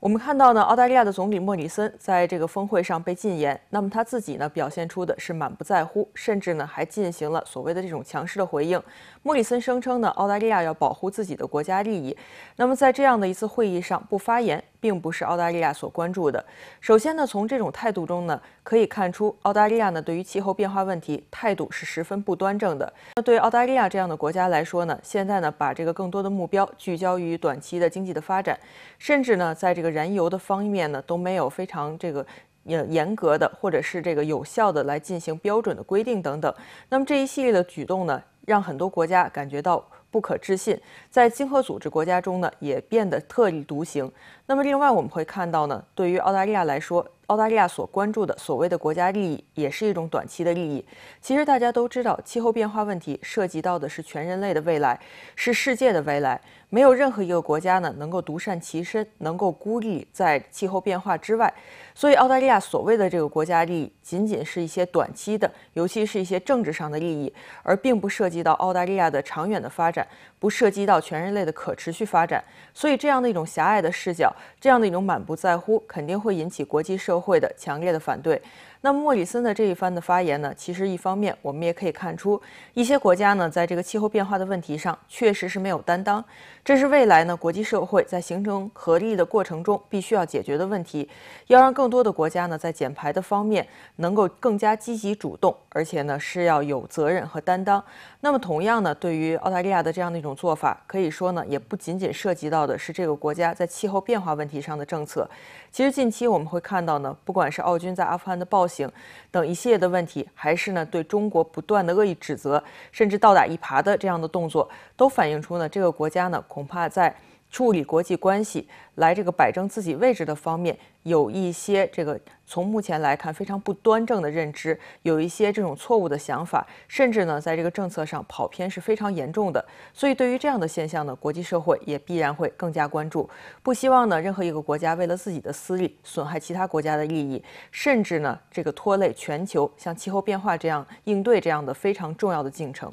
我们看到呢，澳大利亚的总理莫里森在这个峰会上被禁言，那么他自己呢表现出的是满不在乎，甚至呢还进行了所谓的这种强势的回应。莫里森声称呢，澳大利亚要保护自己的国家利益，那么在这样的一次会议上不发言，并不是澳大利亚所关注的。首先呢，从这种态度中呢可以看出，澳大利亚呢对于气候变化问题态度是十分不端正的。那对澳大利亚这样的国家来说呢，现在呢把这个更多的目标聚焦于短期的经济的发展，甚至呢在这个燃油的方面呢，都没有非常这个严严格的，或者是这个有效的来进行标准的规定等等。那么这一系列的举动呢，让很多国家感觉到不可置信，在经合组织国家中呢，也变得特立独行。那么另外我们会看到呢，对于澳大利亚来说。澳大利亚所关注的所谓的国家利益，也是一种短期的利益。其实大家都知道，气候变化问题涉及到的是全人类的未来，是世界的未来。没有任何一个国家呢能够独善其身，能够孤立在气候变化之外。所以，澳大利亚所谓的这个国家利益，仅仅是一些短期的，尤其是一些政治上的利益，而并不涉及到澳大利亚的长远的发展，不涉及到全人类的可持续发展。所以，这样的一种狭隘的视角，这样的一种满不在乎，肯定会引起国际社。会的强烈的反对。那么莫里森的这一番的发言呢，其实一方面我们也可以看出，一些国家呢在这个气候变化的问题上确实是没有担当，这是未来呢国际社会在形成合力的过程中必须要解决的问题，要让更多的国家呢在减排的方面能够更加积极主动，而且呢是要有责任和担当。那么同样呢，对于澳大利亚的这样的一种做法，可以说呢也不仅仅涉及到的是这个国家在气候变化问题上的政策，其实近期我们会看到呢，不管是澳军在阿富汗的暴行等一系列的问题，还是呢对中国不断的恶意指责，甚至倒打一耙的这样的动作，都反映出呢这个国家呢恐怕在。处理国际关系，来这个摆正自己位置的方面，有一些这个从目前来看非常不端正的认知，有一些这种错误的想法，甚至呢在这个政策上跑偏是非常严重的。所以对于这样的现象呢，国际社会也必然会更加关注，不希望呢任何一个国家为了自己的私利损害其他国家的利益，甚至呢这个拖累全球，像气候变化这样应对这样的非常重要的进程。